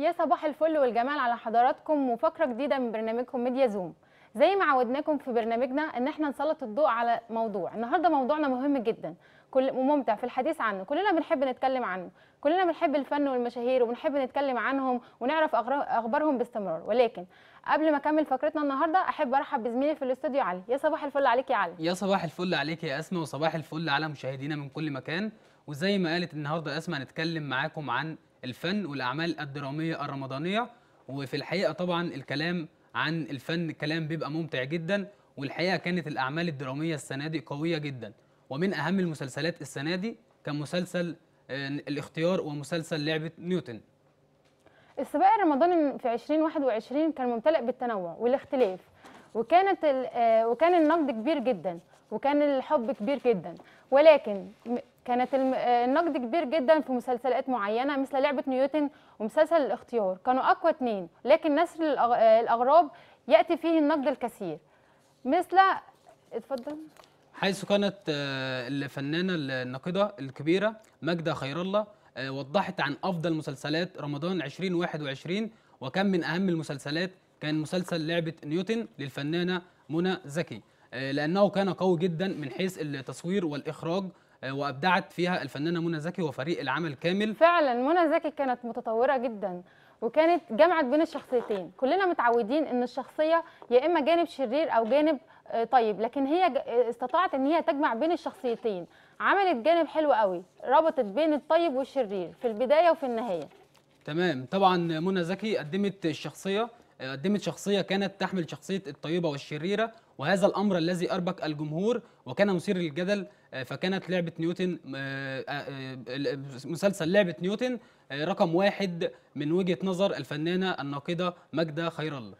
يا صباح الفل والجمال على حضراتكم وفقره جديده من برنامجكم ميديا زوم زي ما عودناكم في برنامجنا ان احنا نسلط الضوء على موضوع النهارده موضوعنا مهم جدا كل وممتع في الحديث عنه كلنا بنحب نتكلم عنه كلنا بنحب الفن والمشاهير وبنحب نتكلم عنهم ونعرف اخبارهم باستمرار ولكن قبل ما اكمل فقرتنا النهارده احب ارحب بزميلي في الاستوديو علي يا صباح الفل عليك يا علي يا صباح الفل عليك يا اسماء وصباح الفل على مشاهدينا من كل مكان وزي ما قالت النهارده اسماء هنتكلم معاكم عن الفن والاعمال الدراميه الرمضانيه وفي الحقيقه طبعا الكلام عن الفن كلام بيبقى ممتع جدا والحقيقه كانت الاعمال الدراميه السنه دي قويه جدا ومن اهم المسلسلات السنه دي كان مسلسل آه، الاختيار ومسلسل لعبه نيوتن السباق الرمضاني في 2021 كان ممتلئ بالتنوع والاختلاف وكانت آه، وكان النقد كبير جدا وكان الحب كبير جدا ولكن كانت آه، النقد كبير جدا في مسلسلات معينه مثل لعبه نيوتن ومسلسل الاختيار كانوا اقوى اتنين لكن نسر آه، الاغراب ياتي فيه النقد الكثير مثل اتفضل حيث كانت آه، الفنانه الناقده الكبيره ماجده خير الله وضحت عن افضل مسلسلات رمضان 2021 وكم من اهم المسلسلات كان مسلسل لعبه نيوتن للفنانه منى زكي لانه كان قوي جدا من حيث التصوير والاخراج آه، وابدعت فيها الفنانه منى زكي وفريق العمل كامل فعلا منى زكي كانت متطوره جدا وكانت جمعت بين الشخصيتين كلنا متعودين ان الشخصيه يا اما جانب شرير او جانب آه، طيب لكن هي آه، استطاعت ان هي تجمع بين الشخصيتين عملت جانب حلو قوي ربطت بين الطيب والشرير في البدايه وفي النهايه تمام طبعا منى زكي قدمت الشخصيه قدمت شخصية كانت تحمل شخصية الطيبة والشريرة وهذا الأمر الذي أربك الجمهور وكان مثير للجدل آه، فكانت لعبة نيوتن آه، آه، مسلسل لعبة نيوتن رقم واحد من وجهة نظر الفنانة الناقدة ماجدة خير الله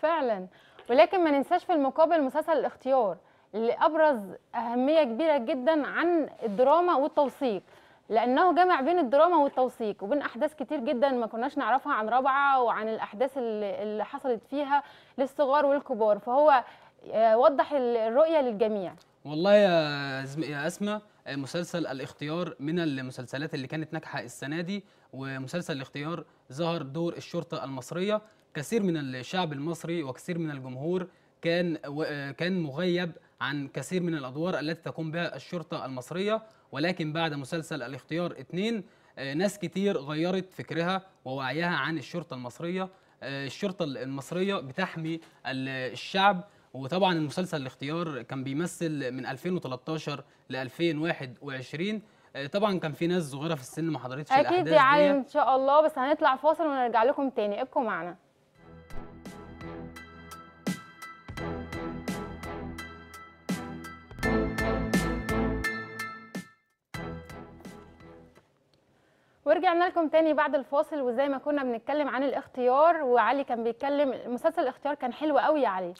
فعلا ولكن ما ننساش في المقابل مسلسل الاختيار اللي أبرز أهمية كبيرة جدا عن الدراما والتوثيق لانه جمع بين الدراما والتوثيق وبين احداث كتير جدا ما كناش نعرفها عن رابعه وعن الاحداث اللي حصلت فيها للصغار والكبار فهو آه، وضح الرؤيه للجميع والله يا يا اسماء آه، مسلسل الاختيار من المسلسلات اللي كانت ناجحه السنه دي ومسلسل الاختيار ظهر دور الشرطه المصريه كثير من الشعب المصري وكثير من الجمهور كان آه، كان مغيب عن كثير من الأدوار التي تقوم بها الشرطة المصرية ولكن بعد مسلسل الاختيار اثنين آه، ناس كتير غيرت فكرها ووعيها عن الشرطة المصرية آه، الشرطة المصرية بتحمي الشعب وطبعا المسلسل الاختيار كان بيمثل من 2013 ل 2021 آه، طبعا كان في ناس صغيره في السن ما حضرتش الاحداث اكيد يعني ان شاء الله بس هنطلع فاصل ونرجع لكم تاني ابقوا معنا ورجعنا لكم تاني بعد الفاصل وزي ما كنا بنتكلم عن الاختيار وعلي كان بيتكلم مسلسل الاختيار كان حلو قوي يا علي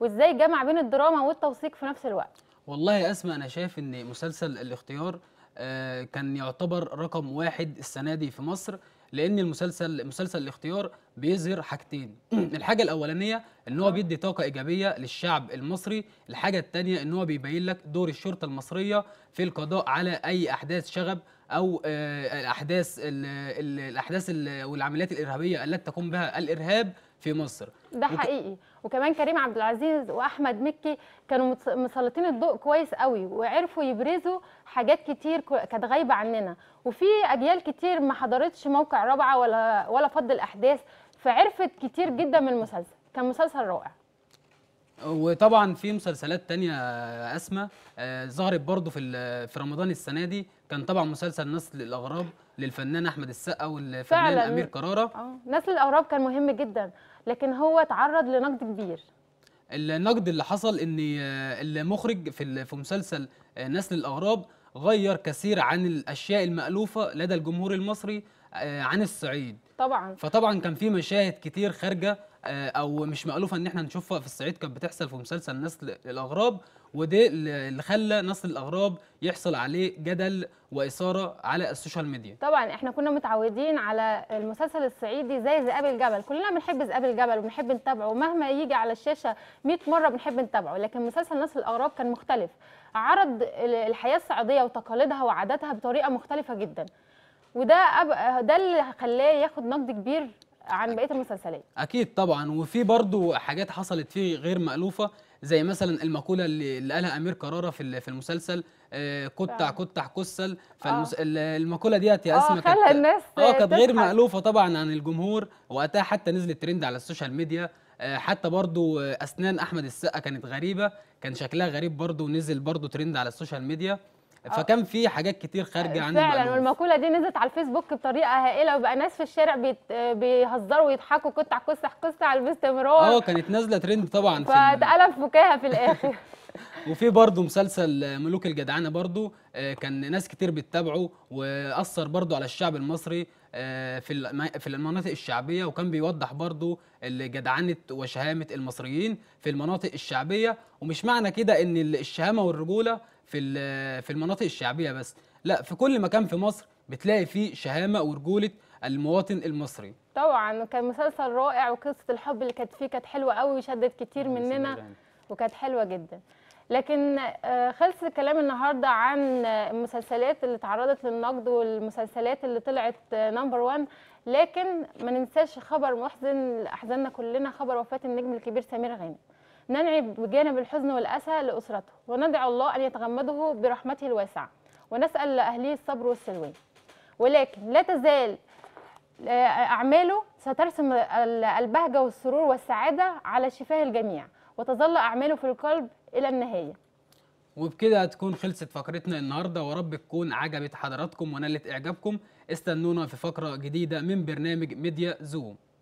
وازاي جمع بين الدراما والتوثيق في نفس الوقت والله يا اسماء انا شايف ان مسلسل الاختيار آه، كان يعتبر رقم واحد السنه دي في مصر لان المسلسل مسلسل الاختيار بيظهر حاجتين الحاجه الاولانيه ان هو بيدي طاقه ايجابيه للشعب المصري الحاجه الثانيه ان هو بيبين لك دور الشرطه المصريه في القضاء على اي احداث شغب او آه، الاحداث الاحداث والعمليات الارهابيه التي تقوم بها الارهاب في مصر ده حقيقي وكمان كريم عبد العزيز واحمد مكي كانوا مسلطين الضوء كويس قوي وعرفوا يبرزوا حاجات كتير كانت غايبه عننا وفي اجيال كتير ما حضرتش موقع رابعه ولا ولا فض الاحداث فعرفت كتير جدا من المسلسل كان مسلسل رائع وطبعا في مسلسلات تانية اسمى آه، ظهرت برضو في في رمضان السنه دي كان طبعا مسلسل نسل الاغراب للفنان احمد السقا والفنان فعلا. امير كراره اه نسل الاغراب كان مهم جدا لكن هو اتعرض لنقد كبير النقد اللي حصل ان آه، المخرج في في مسلسل آه، نسل الاغراب غير كثير عن الاشياء المالوفه لدى الجمهور المصري آه، عن الصعيد طبعا فطبعا كان في مشاهد كتير خارجه آه، او مش مألوفه ان احنا نشوفها في الصعيد كانت بتحصل في مسلسل نسل الاغراب وده اللي خلى نسل الاغراب يحصل عليه جدل واثاره على السوشيال ميديا طبعا احنا كنا متعودين على المسلسل الصعيدي زي ذئاب الجبل كلنا بنحب ذئاب الجبل وبنحب نتابعه مهما يجي على الشاشه 100 مره بنحب نتابعه لكن مسلسل نسل الاغراب كان مختلف عرض الحياه الصعيديه وتقاليدها وعاداتها بطريقه مختلفه جدا وده أب... ده اللي خلاه ياخد نقد كبير عن بقيه المسلسلات اكيد طبعا وفي برضو حاجات حصلت فيه غير مالوفه زي مثلا المقوله اللي قالها امير كراره في في المسلسل قطع آه، كتع كتع كسل فالمقوله آه. ديت يا اسماء آه الناس اه كانت غير مالوفه طبعا عن الجمهور وقتها حتى نزلت ترند على السوشيال ميديا آه، حتى برضو اسنان احمد السقا كانت غريبه كان شكلها غريب برضو ونزل برضو ترند على السوشيال ميديا آه. فكان في حاجات كتير خارجه عن فعلا والمقوله دي نزلت على الفيسبوك بطريقه هائله وبقى ناس في الشارع بيهزروا ويضحكوا قطع قصه على باستمرار اه كانت نازله ترند طبعا فاتقلب فكاهه في الاخر وفي برضه مسلسل ملوك الجدعنه برضه آه، كان ناس كتير بتتابعه واثر برضه على الشعب المصري آه، في في المناطق الشعبيه وكان بيوضح برضو جدعنه وشهامه المصريين في المناطق الشعبيه ومش معنى كده ان الشهامه والرجوله في في المناطق الشعبيه بس لا في كل مكان في مصر بتلاقي فيه شهامه ورجوله المواطن المصري طبعا كان مسلسل رائع وقصه الحب اللي كانت فيه كانت حلوه قوي وشدت كتير آه، مننا وكانت حلوه جدا لكن آه، خلص الكلام النهارده عن آه، المسلسلات اللي تعرضت للنقد والمسلسلات اللي طلعت نمبر آه، 1 لكن ما ننساش خبر محزن لاحزاننا كلنا خبر وفاه النجم الكبير سمير غانم ننعي بجانب الحزن والاسى لاسرته وندعو الله ان يتغمده برحمته الواسعه ونسال لاهله الصبر والسلوان ولكن لا تزال اعماله سترسم البهجه والسرور والسعاده على شفاه الجميع وتظل اعماله في القلب الى النهايه وبكده هتكون خلصت فقرتنا النهارده ورب تكون عجبت حضراتكم ونالت اعجابكم استنونا في فقره جديده من برنامج ميديا زوم